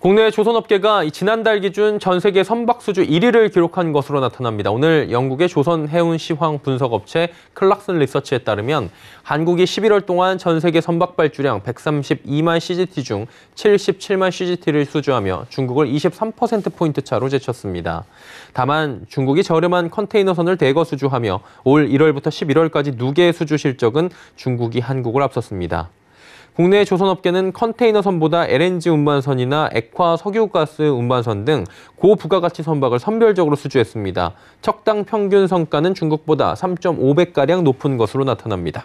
국내 조선업계가 지난달 기준 전 세계 선박수주 1위를 기록한 것으로 나타납니다. 오늘 영국의 조선해운시황 분석업체 클락슨 리서치에 따르면 한국이 11월 동안 전 세계 선박 발주량 132만 CGT 중 77만 CGT를 수주하며 중국을 23%포인트 차로 제쳤습니다. 다만 중국이 저렴한 컨테이너선을 대거 수주하며 올 1월부터 11월까지 2개 수주 실적은 중국이 한국을 앞섰습니다. 국내 조선업계는 컨테이너 선보다 LNG 운반선이나 액화 석유가스 운반선 등 고부가가치 선박을 선별적으로 수주했습니다. 척당 평균 성가는 중국보다 3.5배가량 높은 것으로 나타납니다.